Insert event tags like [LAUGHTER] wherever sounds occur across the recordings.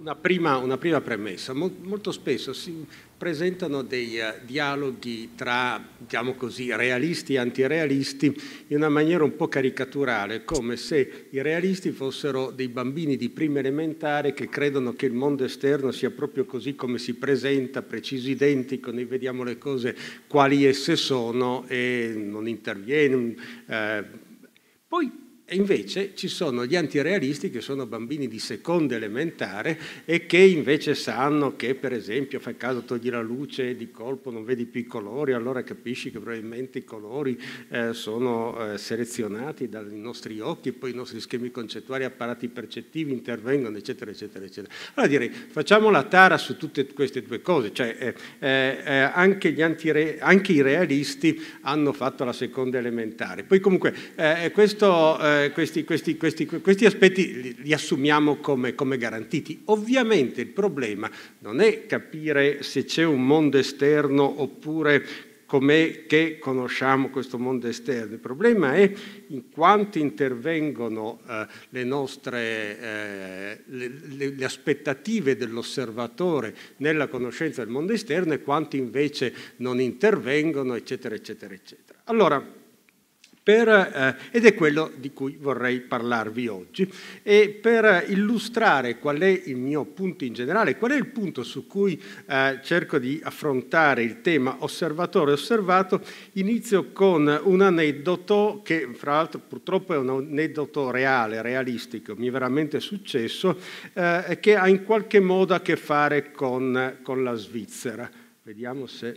Una prima, una prima, premessa, molto spesso si presentano dei eh, dialoghi tra, diciamo così, realisti e antirealisti in una maniera un po' caricaturale, come se i realisti fossero dei bambini di prima elementare che credono che il mondo esterno sia proprio così come si presenta, preciso, identico, noi vediamo le cose quali esse sono e non interviene. Eh, poi e invece ci sono gli antirealisti che sono bambini di seconda elementare e che invece sanno che per esempio fai caso togli la luce e di colpo non vedi più i colori, allora capisci che probabilmente i colori eh, sono eh, selezionati dai nostri occhi, poi i nostri schemi concettuali, apparati percettivi intervengono, eccetera, eccetera, eccetera. Allora direi facciamo la tara su tutte queste due cose, cioè eh, eh, eh anche, antire- anche, i realisti hanno fatto la seconda elementare. Poi comunque eh, questo eh, questi, questi, questi, questi, aspetti li, li assumiamo come, come, garantiti. Ovviamente il problema non è capire se c'è un mondo esterno oppure com'è che conosciamo questo mondo esterno, il problema è in quanto intervengono eh, le nostre eh, le, le aspettative dell'osservatore nella conoscenza del mondo esterno e quanto invece non intervengono, eccetera, eccetera, eccetera. Allora, per, eh, ed è quello di cui vorrei parlarvi oggi. E per illustrare qual è il mio punto in generale, qual è il punto su cui eh, cerco di affrontare il tema osservatore osservato, inizio con un aneddoto che fra l'altro purtroppo è un aneddoto reale, realistico, mi è veramente successo, eh, che ha in qualche modo a che fare con, con la Svizzera. Vediamo se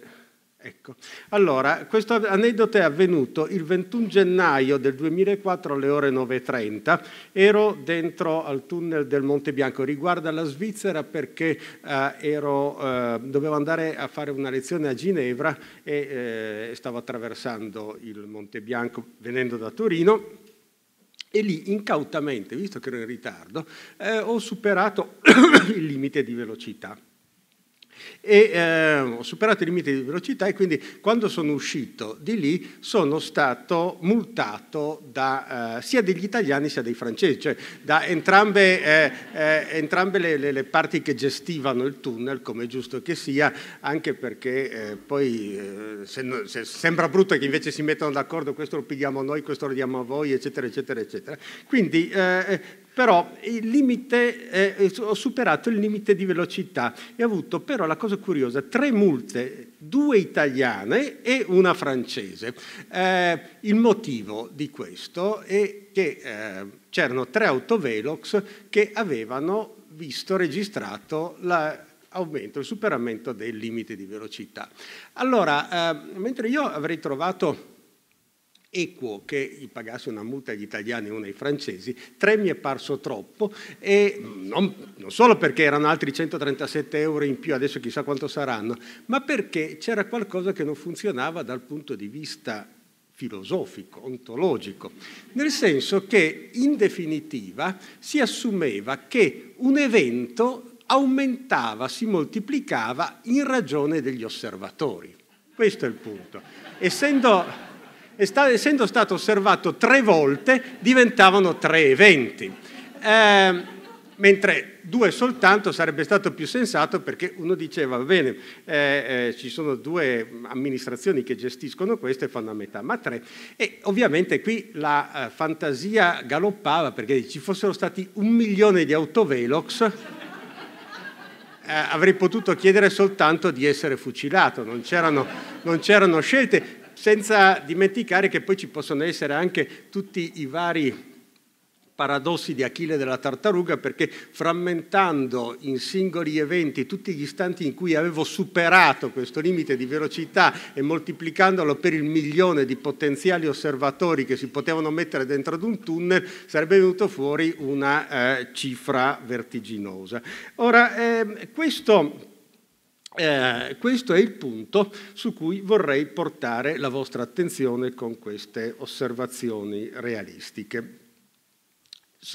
Ecco. Allora, questo aneddoto è avvenuto il 21 gennaio del 2004 alle ore 9.30. Ero dentro al tunnel del Monte Bianco, riguarda la Svizzera perché eh, ero, eh, dovevo andare a fare una lezione a Ginevra e eh, stavo attraversando il Monte Bianco venendo da Torino. E lì incautamente, visto che ero in ritardo, eh, ho superato [COUGHS] il limite di velocità e, eh, ho superato i limiti di velocità e quindi quando sono uscito di lì sono stato multato da, eh, sia degli italiani sia dei francesi, cioè da entrambe, eh, eh entrambe le, le, le, parti che gestivano il tunnel, come è giusto che sia, anche perché eh, poi eh, se se sembra brutto che invece si mettano d'accordo questo lo pigliamo noi, questo lo diamo a voi, eccetera, eccetera, eccetera. Quindi però limite, eh, eh, ho superato il limite di velocità e ho avuto però la cosa curiosa, tre multe, due italiane e una francese. Eh, il motivo di questo è che eh, c'erano tre autovelox che avevano visto registrato la, aumento, il superamento del limite di velocità. Allora, eh, mentre io avrei trovato equo che pagasse una multa agli italiani e una ai francesi, tre mi è parso troppo e non, non solo perché erano altri 137 euro in più, adesso chissà quanto saranno, ma perché c'era qualcosa che non funzionava dal punto di vista filosofico, ontologico, nel senso che in definitiva si assumeva che un evento aumentava, si moltiplicava in ragione degli osservatori. Questo è il punto. Essendo e sta, essendo stato osservato tre volte diventavano tre eventi. Eh, mentre due soltanto sarebbe stato più sensato perché uno diceva, va bene, eh, eh, ci sono due amministrazioni che gestiscono questo e fanno a metà, ma tre. E ovviamente qui la eh, fantasia galoppava perché ci fossero stati un milione di autovelox. Eh, avrei potuto chiedere soltanto di essere fucilato, non c'erano, non c'erano scelte, senza dimenticare che poi ci possono essere anche tutti i vari paradossi di Achille della tartaruga perché frammentando in singoli eventi tutti gli istanti in cui avevo superato questo limite di velocità e moltiplicandolo per il milione di potenziali osservatori che si potevano mettere dentro ad un tunnel sarebbe venuto fuori una eh, cifra vertiginosa. Ora, eh, questo eh, questo è il punto su cui vorrei portare la vostra attenzione con queste osservazioni realistiche.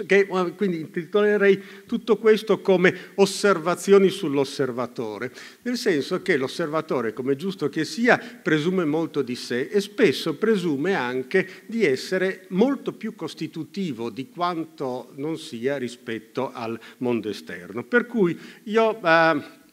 Che, quindi intitolerei tutto questo come osservazioni sull'osservatore, nel senso che l'osservatore, come giusto che sia, presume molto di sé e spesso presume anche di essere molto più costitutivo di quanto non sia rispetto al mondo esterno. Per cui io... Eh,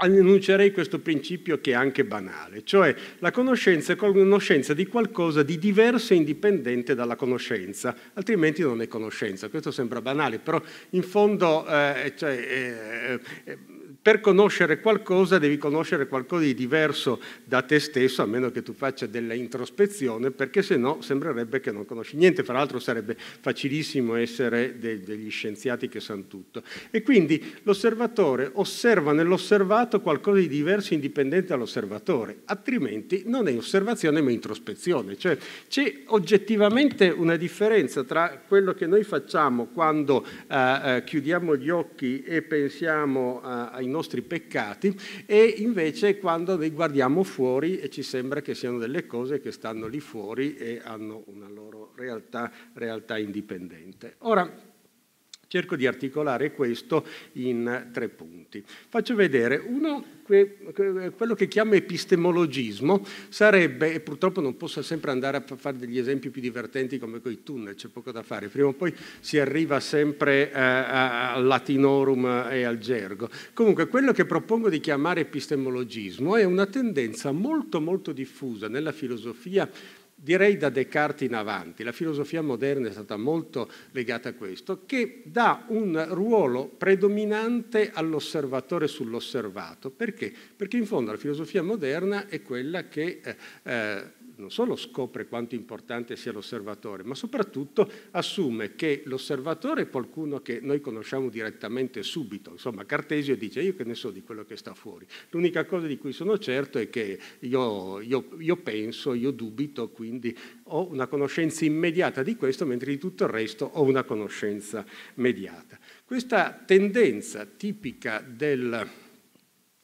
annuncerei questo principio che è anche banale, cioè la conoscenza è conoscenza di qualcosa di diverso e indipendente dalla conoscenza, altrimenti non è conoscenza. Questo sembra banale, però in fondo eh, cioè, eh, eh, per conoscere qualcosa devi conoscere qualcosa di diverso da te stesso, a meno che tu faccia della introspezione, perché se no sembrerebbe che non conosci niente. Fra l'altro sarebbe facilissimo essere de degli scienziati che sanno tutto. E quindi l'osservatore osserva nell'osservato qualcosa di diverso indipendente dall'osservatore, altrimenti non è osservazione ma introspezione. Cioè c'è oggettivamente una differenza tra quello che noi facciamo quando eh, eh chiudiamo gli occhi e pensiamo eh, a, a nostri peccati e invece quando li guardiamo fuori e ci sembra che siano delle cose che stanno lì fuori e hanno una loro realtà, realtà indipendente. Ora, Cerco di articolare questo in tre punti. Faccio vedere uno, quello che chiamo epistemologismo, sarebbe, e purtroppo non posso sempre andare a fare degli esempi più divertenti come quei tunnel, c'è poco da fare, prima o poi si arriva sempre eh, al latinorum e al gergo. Comunque quello che propongo di chiamare epistemologismo è una tendenza molto molto diffusa nella filosofia direi da Descartes in avanti, la filosofia moderna è stata molto legata a questo, che dà un ruolo predominante all'osservatore sull'osservato. Perché? Perché in fondo la filosofia moderna è quella che eh, eh non solo scopre quanto importante sia l'osservatore, ma soprattutto assume che l'osservatore è qualcuno che noi conosciamo direttamente subito. Insomma, Cartesio dice io che ne so di quello che sta fuori. L'unica cosa di cui sono certo è che io, io, io penso, io dubito, quindi ho una conoscenza immediata di questo, mentre di tutto il resto ho una conoscenza mediata. Questa tendenza tipica del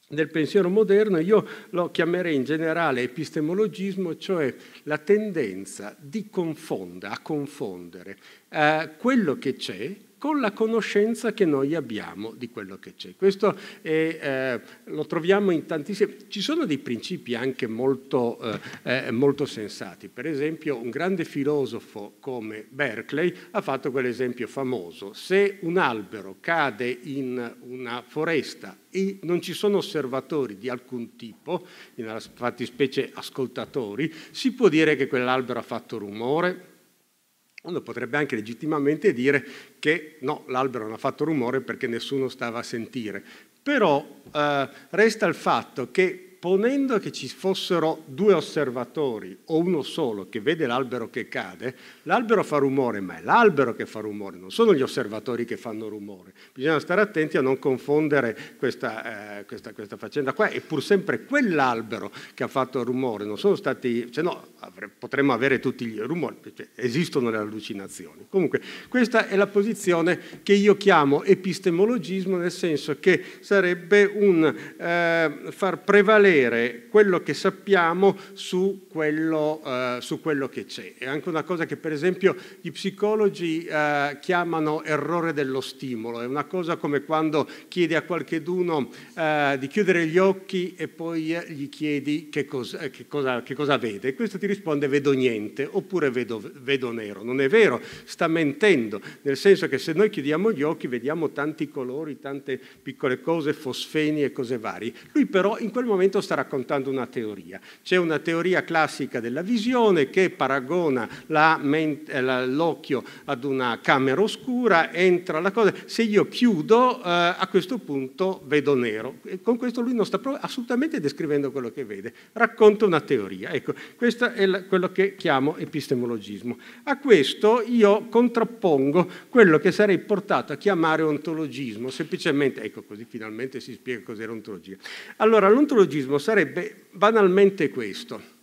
nel pensiero moderno, io lo chiamerei in generale epistemologismo, cioè la tendenza di confondere, a confondere eh, quello che c'è con la conoscenza che noi abbiamo di quello che c'è. Questo è, eh, lo troviamo in tantissimi... Ci sono dei principi anche molto, eh, eh, molto, sensati. Per esempio un grande filosofo come Berkeley ha fatto quell'esempio famoso. Se un albero cade in una foresta e non ci sono osservatori di alcun tipo, in una fattispecie ascoltatori, si può dire che quell'albero ha fatto rumore? Uno potrebbe anche legittimamente dire che no, l'albero non ha fatto rumore perché nessuno stava a sentire. Però eh, resta il fatto che supponendo che ci fossero due osservatori o uno solo che vede l'albero che cade, l'albero fa rumore, ma è l'albero che fa rumore, non sono gli osservatori che fanno rumore. Bisogna stare attenti a non confondere questa, eh, questa, questa faccenda qua. È pur sempre quell'albero che ha fatto rumore, non sono stati, se no avre, potremmo avere tutti i rumori, cioè, esistono le allucinazioni. Comunque, questa è la posizione che io chiamo epistemologismo, nel senso che sarebbe un eh, far prevalere rivedere quello che sappiamo su quello, eh, su quello che c'è. È anche una cosa che per esempio gli psicologi eh, chiamano errore dello stimolo, è una cosa come quando chiedi a qualcheduno eh, di chiudere gli occhi e poi eh, gli chiedi che cosa, eh, che cosa, che cosa vede. E questo ti risponde vedo niente oppure vedo, vedo nero. Non è vero, sta mentendo, nel senso che se noi chiudiamo gli occhi vediamo tanti colori, tante piccole cose, fosfeni e cose varie. Lui però in quel momento sta raccontando una teoria. C'è una teoria classica della visione che paragona eh, l'occhio ad una camera oscura, entra la cosa, se io chiudo eh, a questo punto vedo nero. E con questo lui non sta assolutamente descrivendo quello che vede, racconta una teoria. Ecco, questo è la, quello che chiamo epistemologismo. A questo io contrappongo quello che sarei portato a chiamare ontologismo, semplicemente, ecco così finalmente si spiega cos'era ontologia. Allora, l'ontologismo socialismo sarebbe banalmente questo.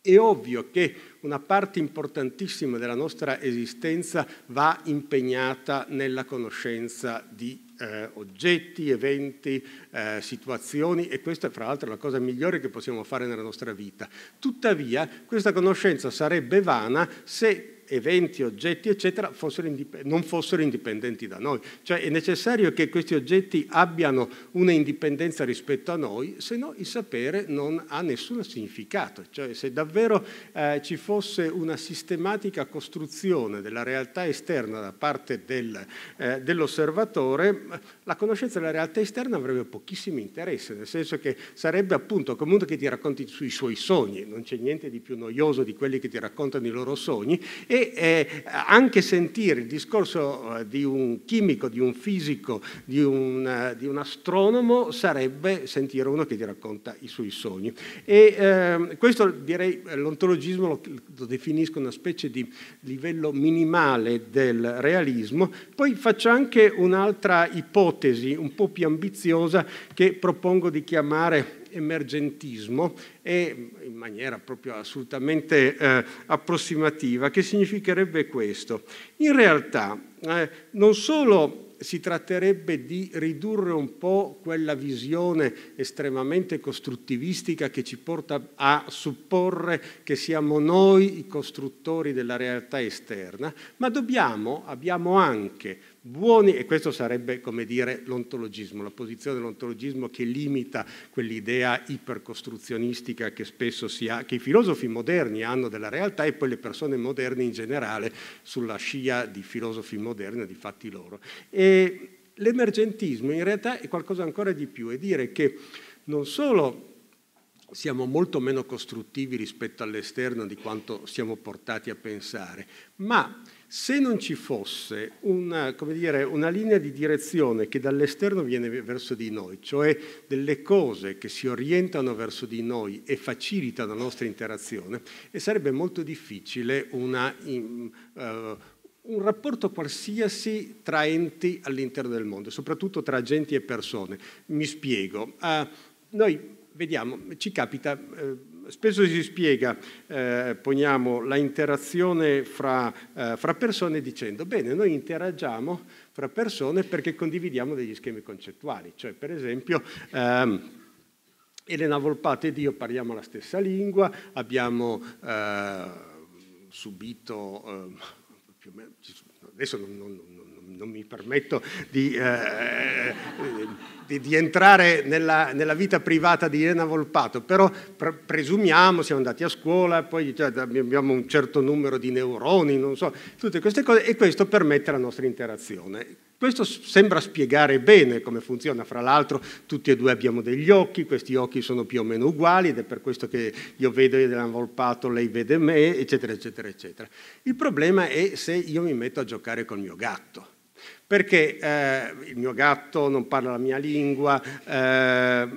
È ovvio che una parte importantissima della nostra esistenza va impegnata nella conoscenza di eh, oggetti, eventi, eh, situazioni e questa è fra l'altro la cosa migliore che possiamo fare nella nostra vita. Tuttavia questa conoscenza sarebbe vana se eventi, oggetti, eccetera, fossero non fossero indipendenti da noi. Cioè è necessario che questi oggetti abbiano una indipendenza rispetto a noi, se no il sapere non ha nessun significato. Cioè se davvero eh, ci fosse una sistematica costruzione della realtà esterna da parte del, eh, dell'osservatore, la conoscenza della realtà esterna avrebbe pochissimo interesse, nel senso che sarebbe appunto comunque che ti racconti sui suoi sogni, non c'è niente di più noioso di quelli che ti raccontano i loro sogni e eh, anche sentire il discorso eh, di un chimico, di un fisico, di un, eh, di un astronomo sarebbe sentire uno che ti racconta i suoi sogni. E eh, questo direi l'ontologismo lo, lo definisco una specie di livello minimale del realismo. Poi faccio anche un'altra ipotesi un po' più ambiziosa che propongo di chiamare emergentismo e in maniera proprio assolutamente eh, approssimativa, che significherebbe questo. In realtà eh, non solo si tratterebbe di ridurre un po' quella visione estremamente costruttivistica che ci porta a supporre che siamo noi i costruttori della realtà esterna, ma dobbiamo, abbiamo anche buoni e questo sarebbe, come dire, l'ontologismo, la posizione dell'ontologismo che limita quell'idea ipercostruzionistica che spesso si ha, che i filosofi moderni hanno della realtà e poi le persone moderne in generale sulla scia di filosofi moderni, di fatti loro. E l'emergentismo in realtà è qualcosa ancora di più, è dire che non solo siamo molto meno costruttivi rispetto all'esterno di quanto siamo portati a pensare, ma se non ci fosse una, dire, una linea di direzione che dall'esterno viene verso di noi, cioè delle cose che si orientano verso di noi e facilitano la nostra interazione, sarebbe molto difficile una, in, uh, un rapporto qualsiasi tra enti all'interno del mondo, soprattutto tra agenti e persone. Mi spiego. Uh, noi vediamo, ci capita... Uh, spesso si spiega, eh, poniamo la interazione fra, eh, fra, persone dicendo, bene, noi interagiamo fra persone perché condividiamo degli schemi concettuali, cioè per esempio... Ehm, Elena Volpato ed io parliamo la stessa lingua, abbiamo eh, subito, ehm, più o meno, adesso non, non, non non mi permetto di, eh, di, di entrare nella, nella, vita privata di Elena Volpato, però pre presumiamo, siamo andati a scuola, poi cioè, abbiamo un certo numero di neuroni, non so, tutte queste cose e questo permette la nostra interazione questo sembra spiegare bene come funziona, fra l'altro tutti e due abbiamo degli occhi, questi occhi sono più o meno uguali ed è per questo che io vedo Edelan Volpato, lei vede me, eccetera, eccetera, eccetera. Il problema è se io mi metto a giocare col mio gatto perché eh, il mio gatto non parla la mia lingua, eh,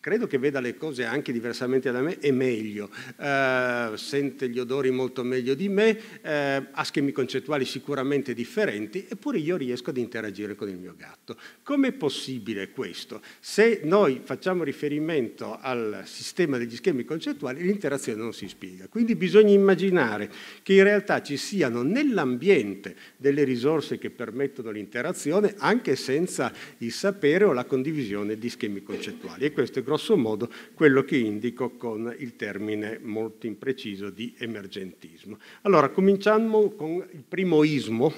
credo che veda le cose anche diversamente da me e meglio, eh, sente gli odori molto meglio di me, eh, ha schemi concettuali sicuramente differenti, eppure io riesco ad interagire con il mio gatto. Com'è possibile questo? Se noi facciamo riferimento al sistema degli schemi concettuali, l'interazione non si spiega. Quindi bisogna immaginare che in realtà ci siano nell'ambiente delle risorse che permettono l'interazione anche senza il sapere o la condivisione di schemi concettuali. E questo è grosso modo quello che indico con il termine molto impreciso di emergentismo. Allora, cominciamo con il primo ismo.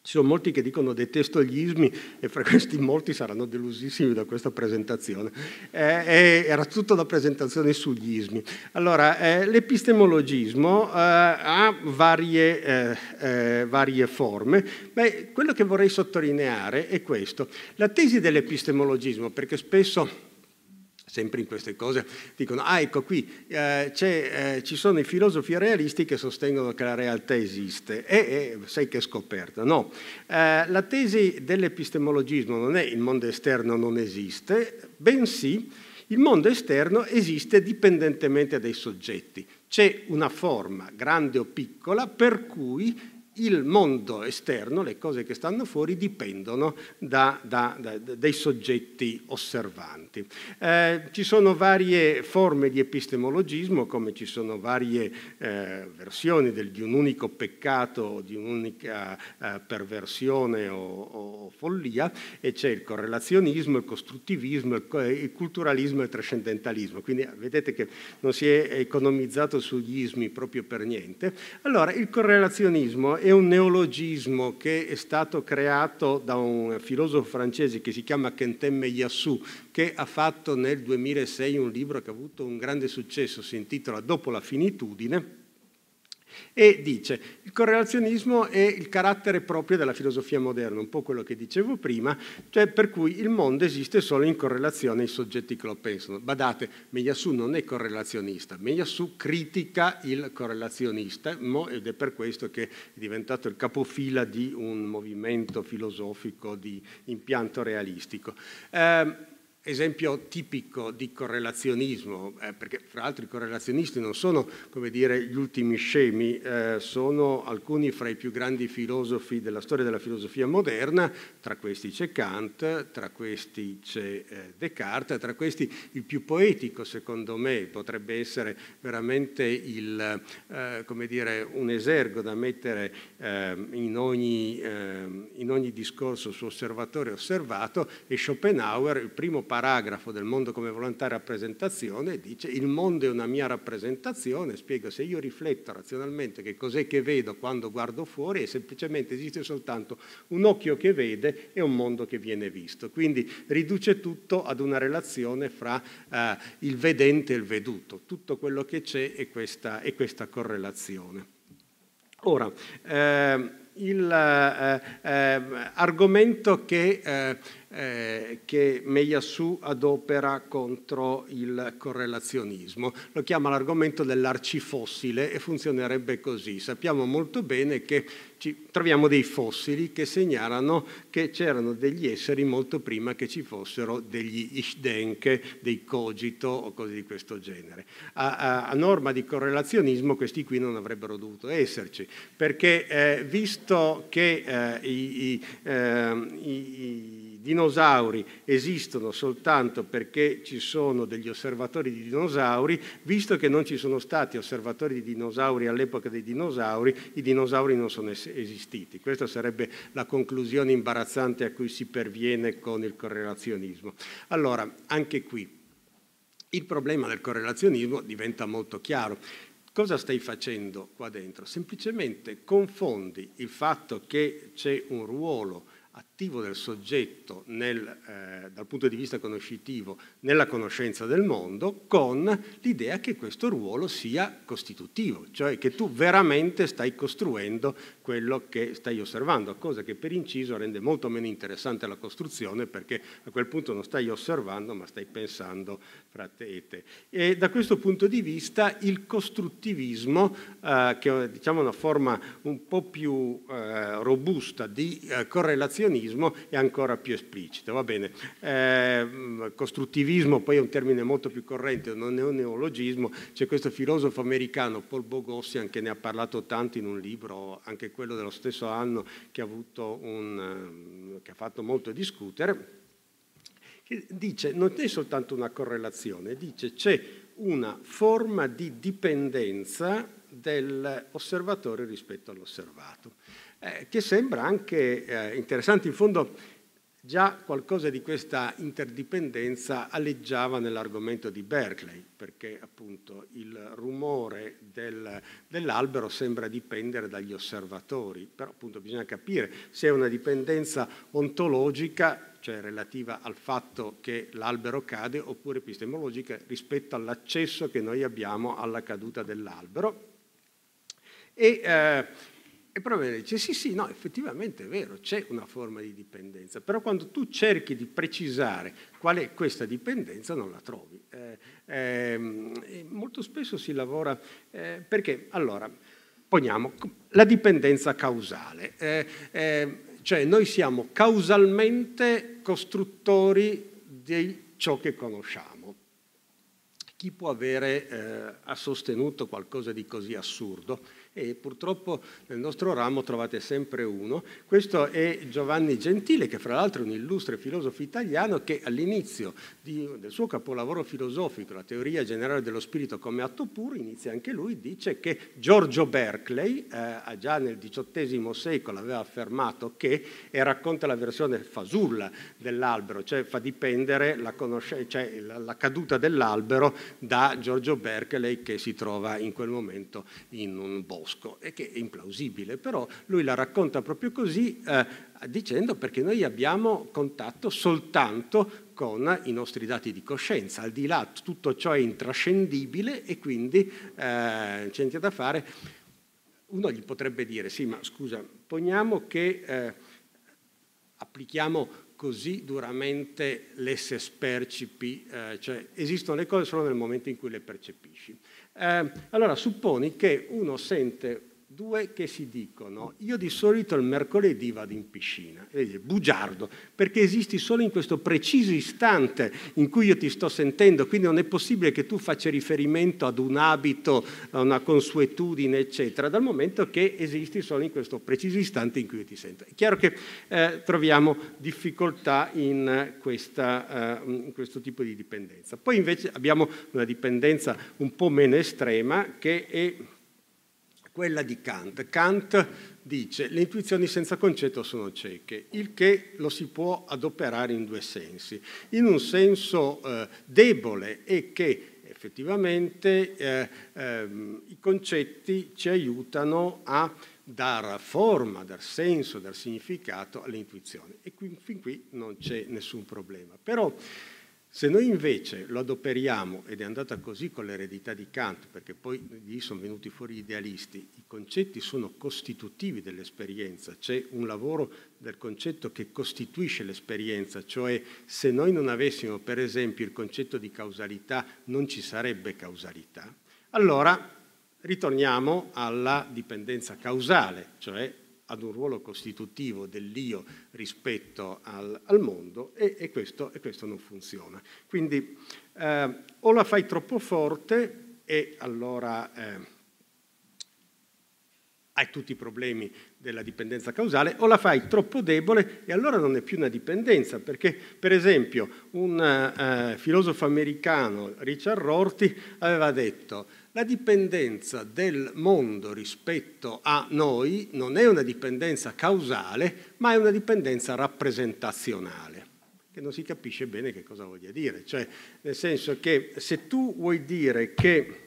Ci sono molti che dicono detesto gli ismi e fra questi molti saranno delusissimi da questa presentazione. Eh, eh era tutta una presentazione sugli ismi. Allora, eh, l'epistemologismo eh, ha varie, eh, eh, varie forme. Beh, quello che vorrei sottolineare è questo. La tesi dell'epistemologismo, perché spesso sempre in queste cose, dicono, ah ecco qui, eh, eh, ci sono i filosofi realisti che sostengono che la realtà esiste e, e sai che è scoperta, no. Eh, la tesi dell'epistemologismo non è il mondo esterno non esiste, bensì il mondo esterno esiste dipendentemente dai soggetti. C'è una forma, grande o piccola, per cui il mondo esterno, le cose che stanno fuori, dipendono da, da, da, dai soggetti osservanti. Eh, ci sono varie forme di epistemologismo, come ci sono varie eh, versioni del, di un unico peccato di un'unica eh, perversione o, o, follia, e c'è il correlazionismo, il costruttivismo, il, il culturalismo e il trascendentalismo. Quindi eh, vedete che non si è economizzato sugli ismi proprio per niente. Allora, il correlazionismo è è un neologismo che è stato creato da un filosofo francese che si chiama Quentin Meillassou, che ha fatto nel 2006 un libro che ha avuto un grande successo, si intitola Dopo la finitudine, e dice, il correlazionismo è il carattere proprio della filosofia moderna, un po' quello che dicevo prima, cioè per cui il mondo esiste solo in correlazione ai soggetti che lo pensano. Badate, Megliassù non è correlazionista, Megliassù critica il correlazionista ed è per questo che è diventato il capofila di un movimento filosofico di impianto realistico. Eh, esempio tipico di correlazionismo, eh, perché fra l'altro i correlazionisti non sono come dire, gli ultimi scemi, eh, sono alcuni fra i più grandi filosofi della storia della filosofia moderna, tra questi c'è Kant, tra questi c'è eh, Descartes, tra questi il più poetico secondo me potrebbe essere veramente il, eh, dire, un esergo da mettere eh, in ogni, eh, in, ogni, discorso su osservatore osservato e Schopenhauer, il primo padre paragrafo del mondo come volontà rappresentazione dice il mondo è una mia rappresentazione, spiega se io rifletto razionalmente che cos'è che vedo quando guardo fuori, è semplicemente esiste soltanto un occhio che vede e un mondo che viene visto. Quindi riduce tutto ad una relazione fra eh, il vedente e il veduto, tutto quello che c'è è questa, è questa correlazione. Ora, ehm, eh, l'argomento ehm, eh, eh, che eh, che Meyassou adopera contro il correlazionismo. Lo chiama l'argomento dell'arcifossile e funzionerebbe così. Sappiamo molto bene che ci troviamo dei fossili che segnalano che c'erano degli esseri molto prima che ci fossero degli ishdenke, dei cogito o cose di questo genere. A, a, a norma di correlazionismo questi qui non avrebbero dovuto esserci, perché eh, visto che eh, i, i, eh, i dinosauri esistono soltanto perché ci sono degli osservatori di dinosauri, visto che non ci sono stati osservatori di dinosauri all'epoca dei dinosauri, i dinosauri non sono es- esistiti. Questa sarebbe la conclusione imbarazzante a cui si perviene con il correlazionismo. Allora, anche qui il problema del correlazionismo diventa molto chiaro. Cosa stai facendo qua dentro? Semplicemente confondi il fatto che c'è un ruolo attivo del soggetto nel, eh, dal punto di vista conoscitivo nella conoscenza del mondo con l'idea che questo ruolo sia costitutivo, cioè che tu veramente stai costruendo quello che stai osservando, cosa che per inciso rende molto meno interessante la costruzione perché a quel punto non stai osservando ma stai pensando fra te e te. E da questo punto di vista il costruttivismo, eh, che è diciamo, una forma un po' più eh, robusta di eh, correlazionismo, costruttivismo è ancora più esplicito. Va bene, eh, costruttivismo poi è un termine molto più corrente, non è un neologismo, c'è questo filosofo americano Paul Bogossian che ne ha parlato tanto in un libro, anche quello dello stesso anno, che ha, un, eh, che ha fatto molto discutere, che dice non c'è soltanto una correlazione, dice c'è una forma di dipendenza dell'osservatore rispetto all'osservato eh, che sembra anche eh, interessante. In fondo già qualcosa di questa interdipendenza alleggiava nell'argomento di Berkeley, perché appunto il rumore del, dell'albero sembra dipendere dagli osservatori, però appunto bisogna capire se è una dipendenza ontologica, cioè relativa al fatto che l'albero cade, oppure epistemologica rispetto all'accesso che noi abbiamo alla caduta dell'albero. E, eh, e prova a dice sì, sì, no, effettivamente è vero, c'è una forma di dipendenza, però quando tu cerchi di precisare qual è questa dipendenza non la trovi. Eh, eh, molto spesso si lavora eh, perché, allora, poniamo la dipendenza causale, eh, ehm, cioè noi siamo causalmente costruttori di ciò che conosciamo. Chi può avere, eh, ha sostenuto qualcosa di così assurdo? e purtroppo nel nostro ramo trovate sempre uno. Questo è Giovanni Gentile, che fra l'altro è un illustre filosofo italiano che all'inizio del suo capolavoro filosofico, la teoria generale dello spirito come atto puro, inizia anche lui, dice che Giorgio Berkeley, eh, già nel XVIII secolo aveva affermato che, e racconta la versione fasulla dell'albero, cioè fa dipendere la, cioè la caduta dell'albero da Giorgio Berkeley che si trova in quel momento in un bosco. Bosco e che è implausibile, però lui la racconta proprio così eh, dicendo perché noi abbiamo contatto soltanto con i nostri dati di coscienza, al di là tutto ciò è intrascendibile e quindi eh, c'è niente da fare. Uno gli potrebbe dire, sì ma scusa, poniamo che eh, applichiamo così duramente l'esse spercipi, eh, cioè esistono le cose solo nel momento in cui le percepisci. Eh, allora supponi che uno sente due che si dicono, io di solito il mercoledì vado in piscina, vedi, bugiardo, perché esisti solo in questo preciso istante in cui io ti sto sentendo, quindi non è possibile che tu faccia riferimento ad un abito, a una consuetudine, eccetera, dal momento che esisti solo in questo preciso istante in cui io ti sento. È chiaro che eh, troviamo difficoltà in, questa, eh, in questo tipo di dipendenza. Poi invece abbiamo una dipendenza un po' meno estrema che è quella di Kant. Kant dice le intuizioni senza concetto sono cieche, il che lo si può adoperare in due sensi. In un senso eh, debole è che effettivamente eh, ehm, i concetti ci aiutano a dar forma, dar senso, dar significato alle intuizioni. E qui, fin qui non c'è nessun problema. Però se noi invece lo adoperiamo, ed è andata così con l'eredità di Kant, perché poi lì sono venuti fuori gli idealisti, i concetti sono costitutivi dell'esperienza, c'è un lavoro del concetto che costituisce l'esperienza, cioè se noi non avessimo per esempio il concetto di causalità non ci sarebbe causalità. Allora ritorniamo alla dipendenza causale, cioè ad un ruolo costitutivo dell'io rispetto al, al mondo e, e, questo, e, questo, non funziona. Quindi eh, o la fai troppo forte e allora eh, hai tutti i problemi della dipendenza causale o la fai troppo debole e allora non è più una dipendenza, perché per esempio un eh, filosofo americano, Richard Rorty, aveva detto la dipendenza del mondo rispetto a noi non è una dipendenza causale, ma è una dipendenza rappresentazionale, che non si capisce bene che cosa voglia dire. Cioè, nel senso che se tu vuoi dire che...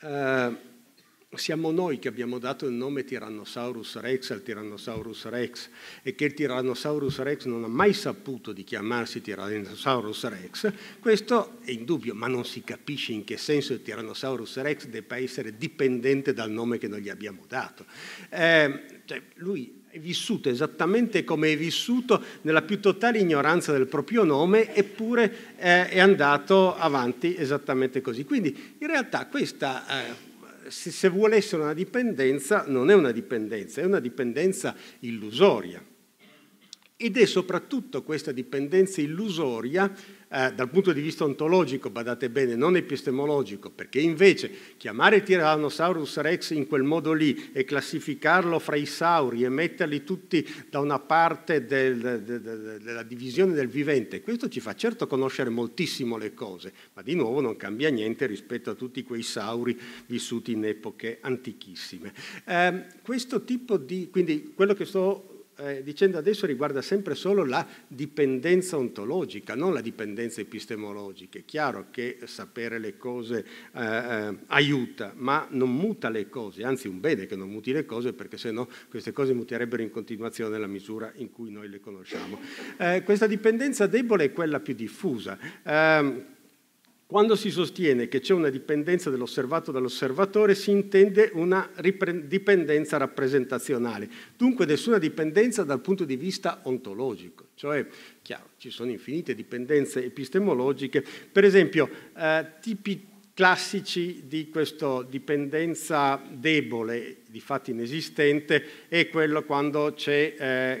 Eh, siamo noi che abbiamo dato il nome Tyrannosaurus Rex al Tyrannosaurus Rex e che il Tyrannosaurus Rex non ha mai saputo di chiamarsi Tyrannosaurus Rex, questo è indubbio, ma non si capisce in che senso il Tyrannosaurus Rex debba essere dipendente dal nome che noi gli abbiamo dato. Eh, cioè, lui è vissuto esattamente come è vissuto nella più totale ignoranza del proprio nome, eppure eh, è andato avanti esattamente così. Quindi in realtà questa... Eh, se, se vuole essere una dipendenza, non è una dipendenza, è una dipendenza illusoria. Ed è soprattutto questa dipendenza illusoria eh, dal punto di vista ontologico, badate bene, non epistemologico, perché invece chiamare Tyrannosaurus rex in quel modo lì e classificarlo fra i sauri e metterli tutti da una parte del, de, de, della divisione del vivente, questo ci fa certo conoscere moltissimo le cose, ma di nuovo non cambia niente rispetto a tutti quei sauri vissuti in epoche antichissime. Eh, questo tipo di, quindi quello che sto eh, dicendo adesso riguarda sempre solo la dipendenza ontologica, non la dipendenza epistemologica. È chiaro che sapere le cose eh, eh aiuta, ma non muta le cose, anzi un bene che non muti le cose perché se no queste cose muterebbero in continuazione la misura in cui noi le conosciamo. Eh, questa dipendenza debole è quella più diffusa. Ehm, quando si sostiene che c'è una dipendenza dell'osservato dall'osservatore si intende una dipendenza rappresentazionale, dunque nessuna dipendenza dal punto di vista ontologico, cioè chiaro, ci sono infinite dipendenze epistemologiche, per esempio eh, tipi classici di questa dipendenza debole di fatto inesistente, è quello quando c'è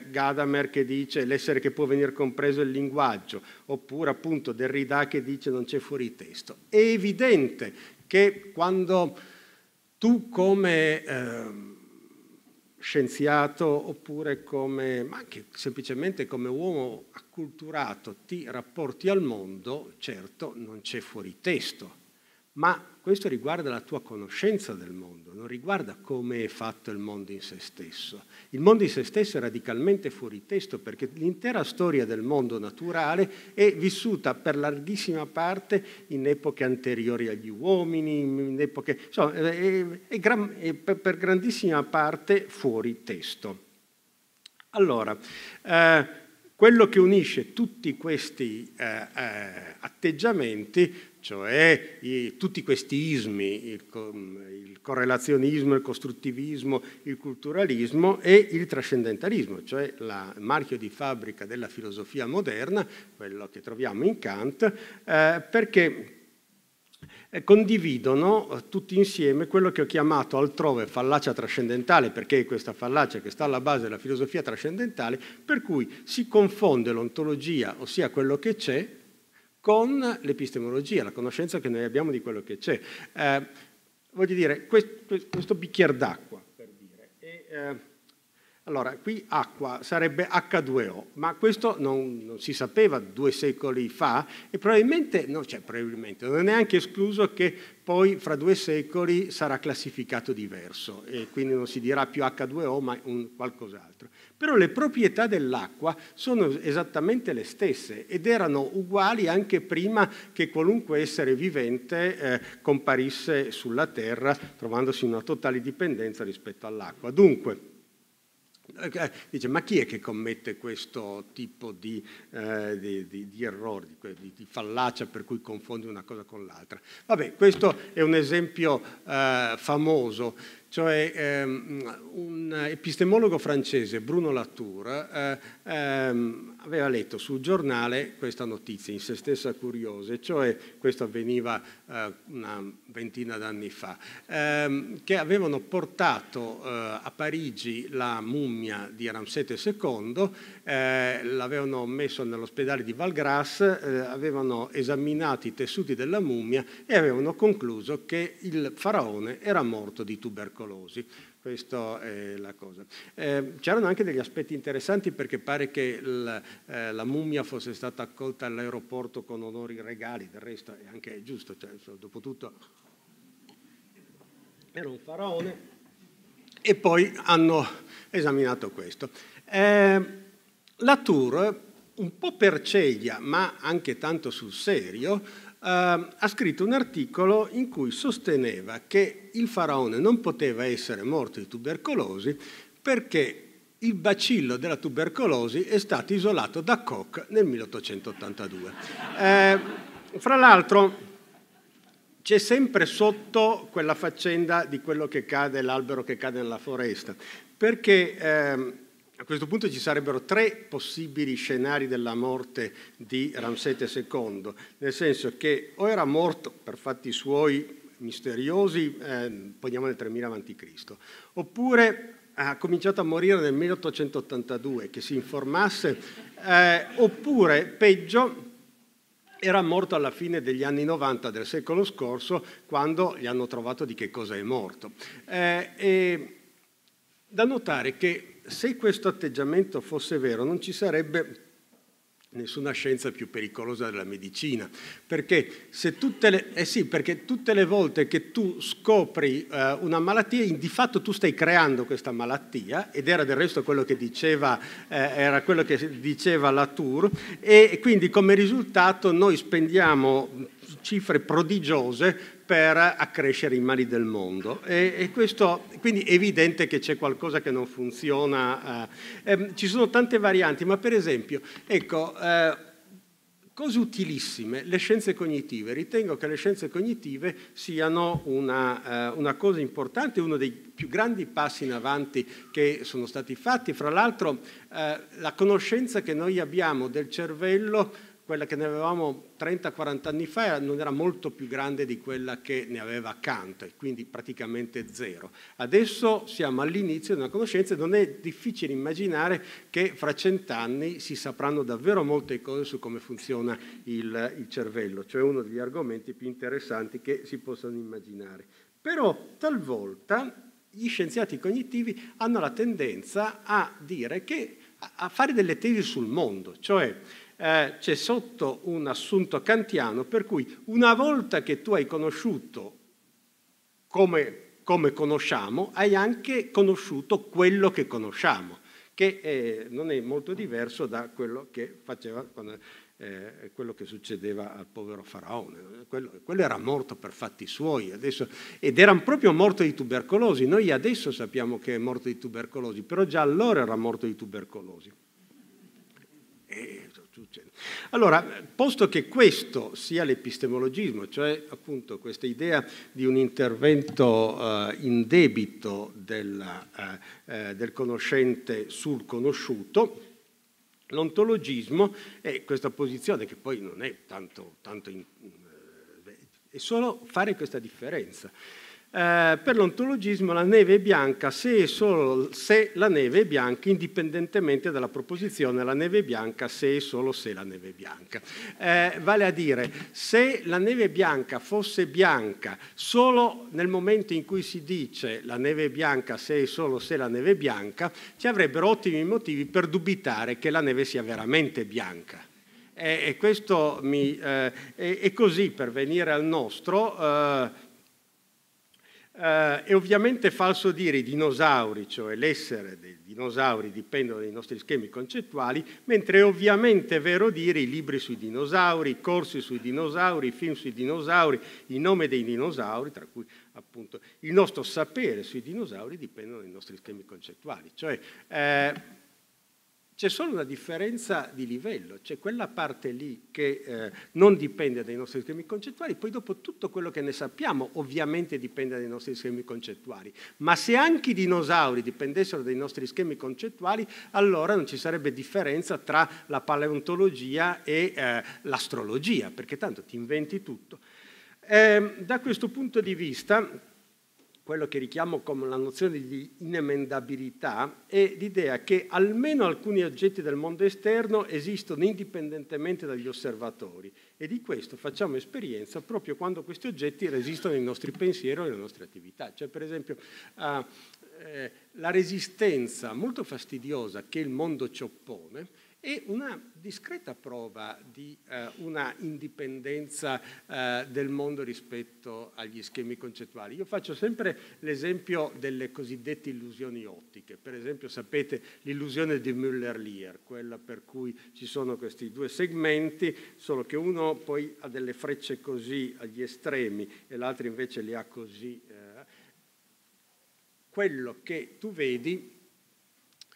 eh, Gadamer che dice l'essere che può venire compreso il linguaggio, oppure appunto Derrida che dice non c'è fuori testo. È evidente che quando tu come... Eh, scienziato oppure come, ma anche semplicemente come uomo acculturato ti rapporti al mondo, certo non c'è fuori testo, ma questo riguarda la tua conoscenza del mondo, non riguarda come è fatto il mondo in se stesso. Il mondo in se stesso è radicalmente fuori testo perché l'intera storia del mondo naturale è vissuta per larghissima parte in epoche anteriori agli uomini, in epoche, insomma, è, è, è per grandissima parte fuori testo. Allora, eh, quello che unisce tutti questi eh, eh, atteggiamenti, cioè i, tutti questi ismi, il, mm, il, correlazionismo, il costruttivismo, il culturalismo e il trascendentalismo, cioè il marchio di fabbrica della filosofia moderna, quello che troviamo in Kant, eh, perché eh, condividono eh, tutti insieme quello che ho chiamato altrove fallacia trascendentale, perché è questa fallacia che sta alla base della filosofia trascendentale, per cui si confonde l'ontologia, ossia quello che c'è, con l'epistemologia, la conoscenza che noi abbiamo di quello che c'è. Eh, voglio dire, questo, bicchiere d'acqua, per dire, è, eh, allora, qui acqua sarebbe H2O, ma questo non, non si sapeva due secoli fa e probabilmente, no, cioè, probabilmente, non è neanche escluso che poi fra due secoli sarà classificato diverso e quindi non si dirà più H2O ma qualcos'altro. Però le proprietà dell'acqua sono esattamente le stesse ed erano uguali anche prima che qualunque essere vivente eh, comparisse sulla Terra trovandosi in una totale dipendenza rispetto all'acqua. Dunque, eh, eh, dice, ma chi è che commette questo tipo di, eh, di, di, di errore, di, fallacia per cui confonde una cosa con l'altra? Vabbè, questo è un esempio eh, famoso cioè ehm, un epistemologo francese, Bruno Latour, eh, ehm, aveva letto sul giornale questa notizia in se stessa curiosa, cioè questo avveniva eh, una ventina d'anni fa, ehm, che avevano portato eh, a Parigi la mummia di Ramsete II, eh, l'avevano messo nell'ospedale di Valgrasse, eh, avevano esaminato i tessuti della mummia e avevano concluso che il faraone era morto di tubercolosi pericolosi. Questa è la cosa. Eh, c'erano anche degli aspetti interessanti perché pare che la, eh, la mummia fosse stata accolta all'aeroporto con onori regali, del resto è anche giusto, cioè, dopo tutto era un faraone e poi hanno esaminato questo. Eh, la Tour, un po' per ceglia, ma anche tanto sul serio, Ehm, ha scritto un articolo in cui sosteneva che il faraone non poteva essere morto di tubercolosi perché il bacillo della tubercolosi è stato isolato da Koch nel 1882. Eh, fra l'altro c'è sempre sotto quella faccenda di quello che cade, l'albero che cade nella foresta, perché eh, a questo punto ci sarebbero tre possibili scenari della morte di Ramsete II, nel senso che o era morto per fatti suoi misteriosi, eh, poniamo nel 3000 a.C., oppure ha cominciato a morire nel 1882, che si informasse, eh, oppure, peggio, era morto alla fine degli anni 90 del secolo scorso, quando gli hanno trovato di che cosa è morto. Eh, da notare che se questo atteggiamento fosse vero non ci sarebbe nessuna scienza più pericolosa della medicina, perché, tutte le, eh sì, perché tutte le, volte che tu scopri eh, una malattia, di fatto tu stai creando questa malattia, ed era del resto quello che diceva, eh, quello che diceva Latour, e quindi come risultato noi spendiamo cifre prodigiose per accrescere i mali del mondo. E, e questo, quindi è evidente che c'è qualcosa che non funziona. Eh, ehm, ci sono tante varianti, ma per esempio, ecco, eh, cose utilissime, le scienze cognitive. Ritengo che le scienze cognitive siano una, eh, una, cosa importante, uno dei più grandi passi in avanti che sono stati fatti. Fra l'altro eh, la conoscenza che noi abbiamo del cervello quella che ne avevamo 30-40 anni fa non era molto più grande di quella che ne aveva Kant, quindi praticamente zero. Adesso siamo all'inizio di una conoscenza e non è difficile immaginare che fra cent'anni si sapranno davvero molte cose su come funziona il, il cervello, cioè uno degli argomenti più interessanti che si possano immaginare. Però talvolta gli scienziati cognitivi hanno la tendenza a dire che a fare delle tesi sul mondo, cioè eh, c'è sotto un assunto kantiano per cui una volta che tu hai conosciuto come, come conosciamo, hai anche conosciuto quello che conosciamo, che è, eh, non è molto diverso da quello che faceva quando, eh, quello che succedeva al povero faraone. Quello, quello era morto per fatti suoi adesso, ed era proprio morto di tubercolosi. Noi adesso sappiamo che è morto di tubercolosi, però già allora era morto di tubercolosi. E allora, posto che questo sia l'epistemologismo, cioè appunto questa idea di un intervento eh, debito della, eh, eh, del conoscente sul conosciuto, l'ontologismo è questa posizione che poi non è tanto, tanto in, eh, è solo fare questa differenza. Eh, per l'ontologismo la neve è bianca se e solo se la neve è bianca, indipendentemente dalla proposizione la neve è bianca se e solo se la neve è bianca. Eh, vale a dire, se la neve bianca fosse bianca solo nel momento in cui si dice la neve è bianca se e solo se la neve è bianca, ci avrebbero ottimi motivi per dubitare che la neve sia veramente bianca. Eh, e questo mi, eh, è, così per venire al nostro eh, eh, è ovviamente falso dire i dinosauri, cioè l'essere dei dinosauri dipendono dai nostri schemi concettuali, mentre è ovviamente vero dire i libri sui dinosauri, i corsi sui dinosauri, i film sui dinosauri, il nome dei dinosauri, tra cui appunto il nostro sapere sui dinosauri dipendono dai nostri schemi concettuali. Cioè, eh, c'è solo una differenza di livello, c'è quella parte lì che eh, non dipende dai nostri schemi concettuali, poi dopo tutto quello che ne sappiamo ovviamente dipende dai nostri schemi concettuali, ma se anche i dinosauri dipendessero dai nostri schemi concettuali, allora non ci sarebbe differenza tra la paleontologia e eh, l'astrologia, perché tanto ti inventi tutto. Eh, da questo punto di vista quello che richiamo come la nozione di inemendabilità, è l'idea che almeno alcuni oggetti del mondo esterno esistono indipendentemente dagli osservatori e di questo facciamo esperienza proprio quando questi oggetti resistono ai nostri pensieri o alle nostre attività. Cioè, per esempio, eh, la resistenza molto fastidiosa che il mondo ci oppone è una discreta prova di eh, una indipendenza eh, del mondo rispetto agli schemi concettuali. Io faccio sempre l'esempio delle cosiddette illusioni ottiche, per esempio sapete l'illusione di müller lier quella per cui ci sono questi due segmenti, solo che uno poi ha delle frecce così agli estremi e l'altro invece li ha così. Eh. Quello che tu vedi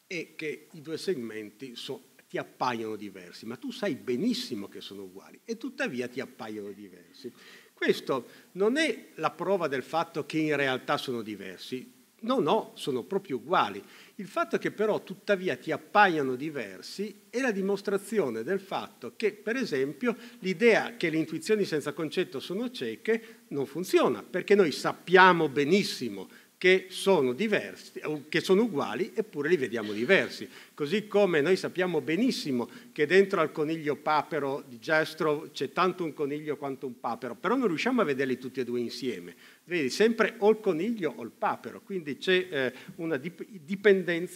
è che i due segmenti sono ti appaiono diversi, ma tu sai benissimo che sono uguali e tuttavia ti appaiono diversi. Questo non è la prova del fatto che in realtà sono diversi, no, no, sono proprio uguali. Il fatto che però tuttavia ti appaiano diversi è la dimostrazione del fatto che, per esempio, l'idea che le intuizioni senza concetto sono cieche non funziona, perché noi sappiamo benissimo che sono, diversi, eh, che sono uguali eppure li vediamo diversi. Così come noi sappiamo benissimo che dentro al coniglio papero di Gestro c'è tanto un coniglio quanto un papero, però non riusciamo a vederli tutti e due insieme. Vedi, sempre o il coniglio o il papero, quindi c'è eh, una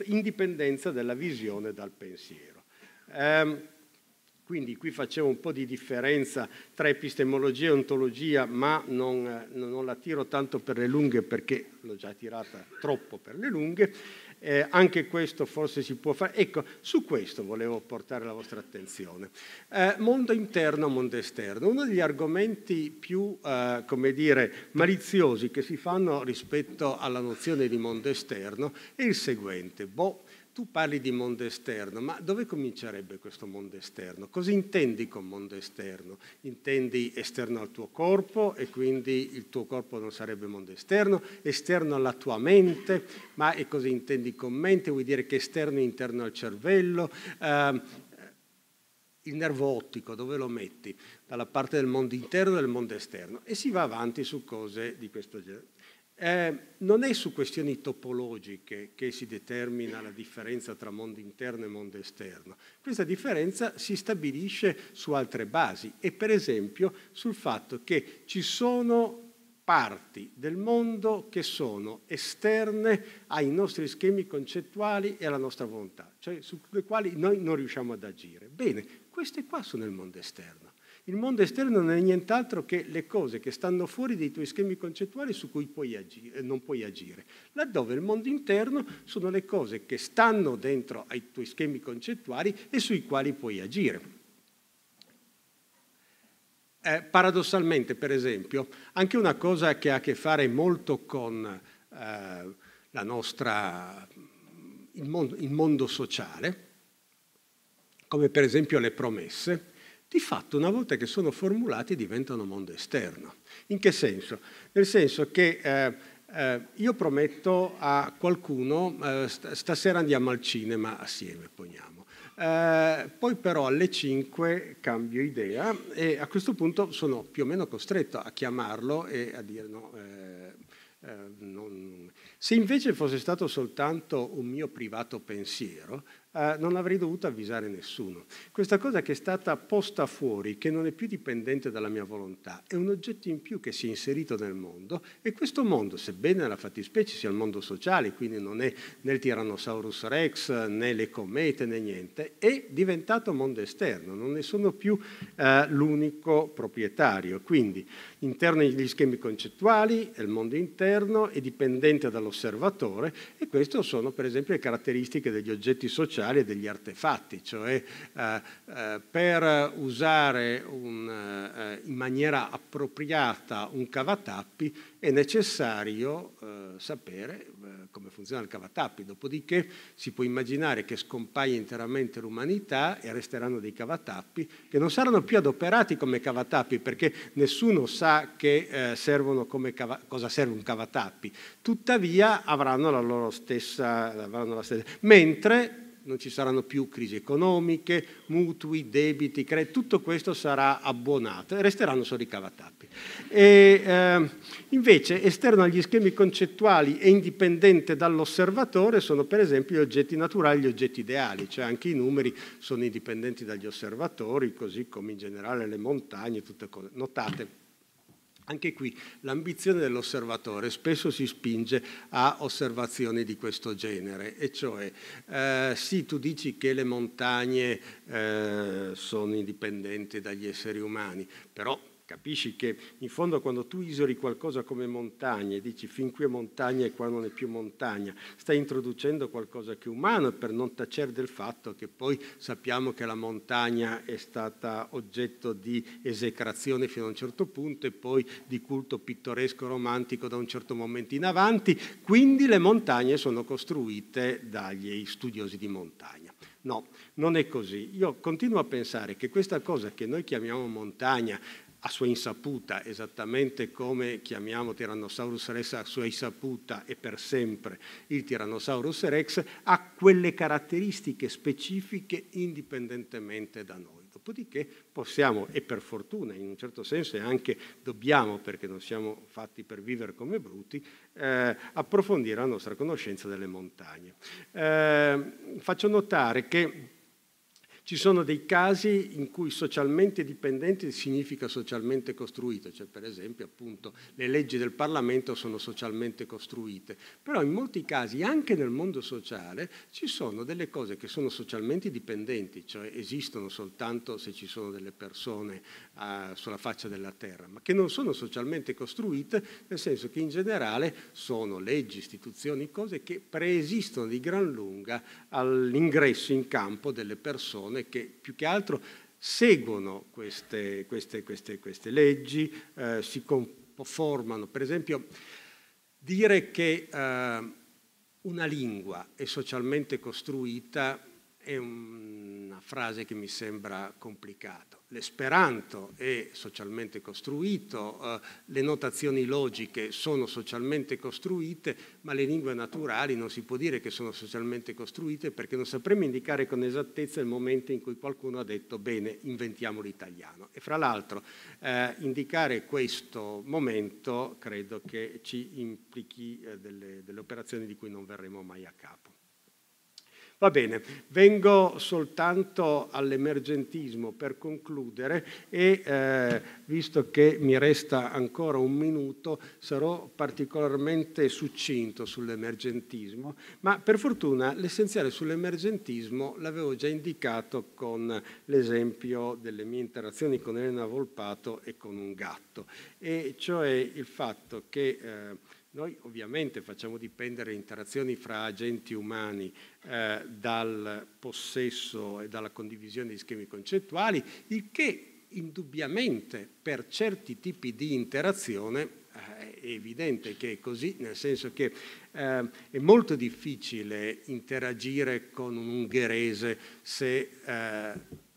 indipendenza della visione dal pensiero. Um, quindi qui facevo un po' di differenza tra epistemologia e ontologia, ma non, non la tiro tanto per le lunghe perché l'ho già tirata troppo per le lunghe. Eh, anche questo forse si può fare. Ecco, su questo volevo portare la vostra attenzione. Eh, mondo interno, mondo esterno. Uno degli argomenti più, eh, come dire, maliziosi che si fanno rispetto alla nozione di mondo esterno è il seguente. Boh, tu parli di mondo esterno, ma dove comincerebbe questo mondo esterno? Cosa intendi con mondo esterno? Intendi esterno al tuo corpo e quindi il tuo corpo non sarebbe mondo esterno, esterno alla tua mente, ma e cosa intendi con mente? Vuoi dire che esterno è interno al cervello? Eh, il nervo ottico, dove lo metti? Dalla parte del mondo interno e del mondo esterno. E si va avanti su cose di questo genere. Eh, non è su questioni topologiche che si determina la differenza tra mondo interno e mondo esterno. Questa differenza si stabilisce su altre basi e per esempio sul fatto che ci sono parti del mondo che sono esterne ai nostri schemi concettuali e alla nostra volontà, cioè sulle quali noi non riusciamo ad agire. Bene, queste qua sono il mondo esterno. Il mondo esterno non è nient'altro che le cose che stanno fuori dei tuoi schemi concettuali su cui puoi agire, eh, non puoi agire, laddove il mondo interno sono le cose che stanno dentro ai tuoi schemi concettuali e sui quali puoi agire. Eh, paradossalmente, per esempio, anche una cosa che ha a che fare molto con eh, la nostra, il mondo, il mondo sociale, come per esempio le promesse, di fatto una volta che sono formulati diventano mondo esterno. In che senso? Nel senso che eh, eh, io prometto a qualcuno, eh, stasera andiamo al cinema assieme, poniamo. Eh, poi però alle 5 cambio idea e a questo punto sono più o meno costretto a chiamarlo e a dire no. Eh, eh, non... Se invece fosse stato soltanto un mio privato pensiero, eh, non avrei dovuto avvisare nessuno. Questa cosa che è stata posta fuori, che non è più dipendente dalla mia volontà, è un oggetto in più che si è inserito nel mondo e questo mondo, sebbene nella fattispecie sia il mondo sociale, quindi non è né il Tyrannosaurus rex, né le comete, né niente, è diventato mondo esterno, non ne sono più eh, l'unico proprietario. Quindi interno agli schemi concettuali, è il mondo interno, è dipendente dall'osservatore e queste sono per esempio le caratteristiche degli oggetti sociali speciali e degli artefatti, cioè eh, eh, per usare un, eh, in maniera appropriata un cavatappi è necessario eh, sapere eh, come funziona il cavatappi, dopodiché si può immaginare che scompaia interamente l'umanità e resteranno dei cavatappi che non saranno più adoperati come cavatappi perché nessuno sa che servono come cava- cosa serve un cavatappi, tuttavia avranno la loro stessa, avranno la stessa. mentre non ci saranno più crisi economiche, mutui, debiti, crediti, tutto questo sarà abbonato e resteranno solo i cavatappi. E, eh, invece esterno agli schemi concettuali e indipendente dall'osservatore sono per esempio gli oggetti naturali e gli oggetti ideali, cioè anche i numeri sono indipendenti dagli osservatori, così come in generale le montagne, tutte cose. Notate, anche qui l'ambizione dell'osservatore spesso si spinge a osservazioni di questo genere, e cioè eh, sì, tu dici che le montagne eh, sono indipendenti dagli esseri umani, però Capisci che in fondo quando tu isoli qualcosa come montagna e dici fin qui è montagna e qua non è più montagna, stai introducendo qualcosa che è umano per non tacere del fatto che poi sappiamo che la montagna è stata oggetto di esecrazione fino a un certo punto e poi di culto pittoresco romantico da un certo momento in avanti, quindi le montagne sono costruite dagli studiosi di montagna. No, non è così. Io continuo a pensare che questa cosa che noi chiamiamo montagna, a sua insaputa, esattamente come chiamiamo Tyrannosaurus rex a sua insaputa e per sempre il Tyrannosaurus rex, ha quelle caratteristiche specifiche indipendentemente da noi. Dopodiché possiamo, e per fortuna in un certo senso e anche dobbiamo, perché non siamo fatti per vivere come bruti, eh, approfondire la nostra conoscenza delle montagne. Eh, faccio notare che ci sono dei casi in cui socialmente dipendente significa socialmente costruito, cioè per esempio appunto le leggi del Parlamento sono socialmente costruite, però in molti casi anche nel mondo sociale ci sono delle cose che sono socialmente dipendenti, cioè esistono soltanto se ci sono delle persone uh, sulla faccia della terra, ma che non sono socialmente costruite, nel senso che in generale sono leggi, istituzioni, cose che preesistono di gran lunga all'ingresso in campo delle persone persone che più che altro seguono queste, queste, queste, queste leggi, eh, si conformano. Per esempio, dire che eh, una lingua è socialmente costruita è una frase che mi sembra complicata l'esperanto è socialmente costruito, eh, le notazioni logiche sono socialmente costruite, ma le lingue naturali non si può dire che sono socialmente costruite perché non sapremmo indicare con esattezza il momento in cui qualcuno ha detto bene, inventiamo l'italiano. E fra l'altro eh, indicare questo momento credo che ci implichi eh, delle, delle operazioni di cui non verremo mai a capo. Va bene, vengo soltanto all'emergentismo per concludere e eh, visto che mi resta ancora un minuto sarò particolarmente succinto sull'emergentismo, ma per fortuna l'essenziale sull'emergentismo l'avevo già indicato con l'esempio delle mie interazioni con Elena Volpato e con un gatto, e cioè il fatto che... Eh, noi ovviamente facciamo dipendere interazioni fra agenti umani eh, dal possesso e dalla condivisione di schemi concettuali, il che indubbiamente per certi tipi di interazione eh, è evidente che è così, nel senso che eh, è molto difficile interagire con un ungherese se eh,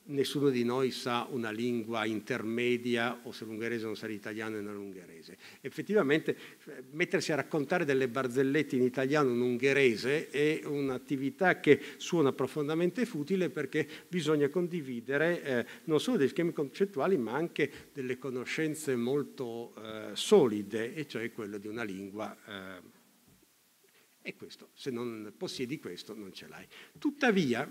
nessuno di noi sa una lingua intermedia o se l'ungherese non sa l'italiano e non l'ungherese. Effettivamente eh, mettersi a raccontare delle barzellette in italiano e in ungherese è un'attività che suona profondamente futile perché bisogna condividere eh, non solo dei schemi concettuali ma anche delle conoscenze molto eh, solide, e cioè quello di una lingua. Eh, e questo, se non possiedi questo, non ce l'hai. Tuttavia,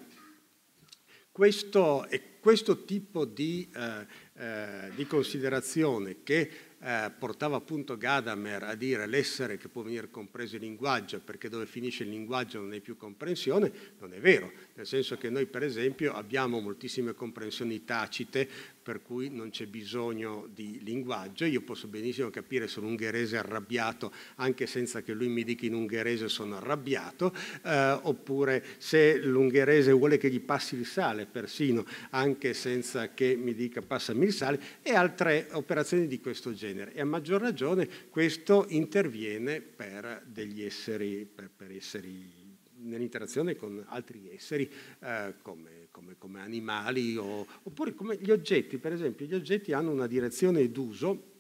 questo, questo tipo di, eh, eh, di, considerazione che eh, portava appunto Gadamer a dire l'essere che può venire compreso il linguaggio perché dove finisce il linguaggio non è più comprensione, non è vero nel senso che noi per esempio abbiamo moltissime comprensioni tacite per cui non c'è bisogno di linguaggio, io posso benissimo capire se un ungherese è arrabbiato anche senza che lui mi dica in ungherese sono arrabbiato, eh, oppure se l'ungherese vuole che gli passi il sale persino anche senza che mi dica passami il sale e altre operazioni di questo genere e a maggior ragione questo interviene per degli esseri, per, per esseri nell'interazione con altri esseri eh, come, come, come, animali o, oppure come gli oggetti, per esempio gli oggetti hanno una direzione d'uso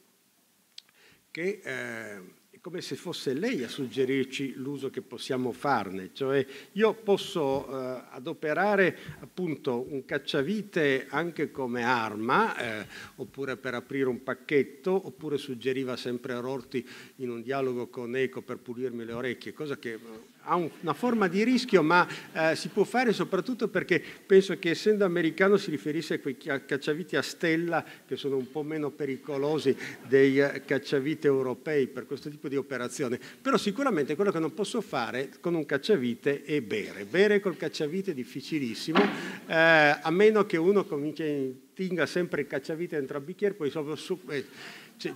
che eh, è come se fosse lei a suggerirci l'uso che possiamo farne, cioè io posso eh, adoperare appunto un cacciavite anche come arma, eh, oppure per aprire un pacchetto, oppure suggeriva sempre a Rorti in un dialogo con Eco per pulirmi le orecchie, cosa che eh, ha una forma di rischio, ma eh, si può fare soprattutto perché penso che essendo americano si riferisse a quei cacciaviti a stella che sono un po' meno pericolosi dei eh, cacciavite europei per questo tipo di operazione. Però sicuramente quello che non posso fare con un cacciavite è bere. Bere col cacciavite è difficilissimo, eh, a meno che uno cominci a tinga sempre il cacciavite dentro al bicchiere, poi sopra su... Eh,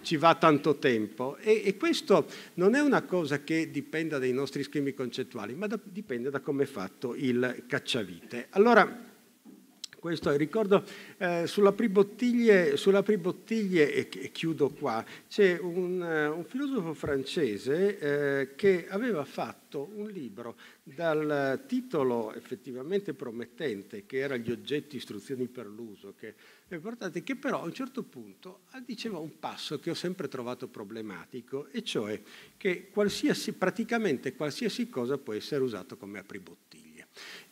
ci va tanto tempo e, e, questo non è una cosa che dipenda dai nostri schemi concettuali, ma da, dipende da come è fatto il cacciavite. Allora, questo ricordo eh, sulla Pribottiglie, sulla Pribottiglie e, e, chiudo qua, c'è un, eh, un filosofo francese eh, che aveva fatto un libro dal titolo effettivamente promettente, che era Gli oggetti, istruzioni per l'uso, che importante che però a un certo punto ah, diceva un passo che ho sempre trovato problematico, e cioè che qualsiasi, praticamente qualsiasi cosa può essere usato come apribottiglia.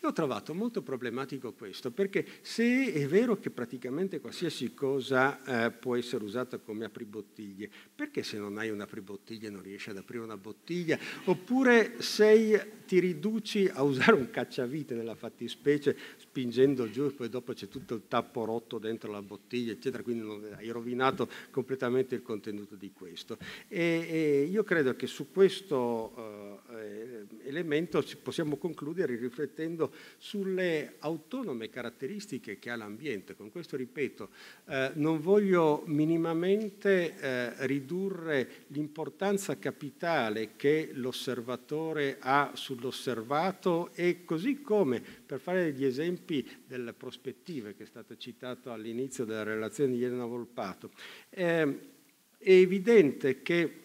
Io ho trovato molto problematico questo, perché se è vero che praticamente qualsiasi cosa eh, può essere usata come apribottiglie, perché se non hai un apribottiglie non riesci ad aprire una bottiglia? Oppure sei, ti riduci a usare un cacciavite nella fattispecie, spingendo giù e poi dopo c'è tutto il tappo rotto dentro la bottiglia, eccetera, quindi non, hai rovinato completamente il contenuto di questo. E, e io credo che su questo eh, eh elemento possiamo concludere riflettendo sulle autonome caratteristiche che ha l'ambiente. Con questo ripeto, eh, non voglio minimamente eh, ridurre l'importanza capitale che l'osservatore ha sull'osservato e così come, per fare gli esempi delle prospettive che è stato citato all'inizio della relazione di Elena Volpato, eh, è evidente che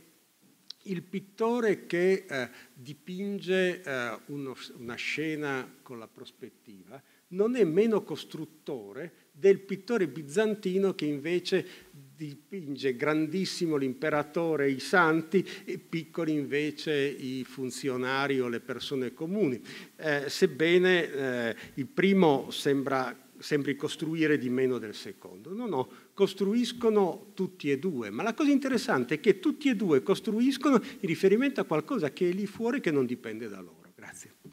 il pittore che eh, dipinge eh, uno, una scena con la prospettiva non è meno costruttore del pittore bizantino che invece dipinge grandissimo l'imperatore e i santi e piccoli invece i funzionari o le persone comuni. Eh, sebbene eh, il primo sembra, sembri costruire di meno del secondo. No, no, costruiscono tutti e due, ma la cosa interessante è che tutti e due costruiscono in riferimento a qualcosa che è lì fuori che non dipende da loro. Grazie.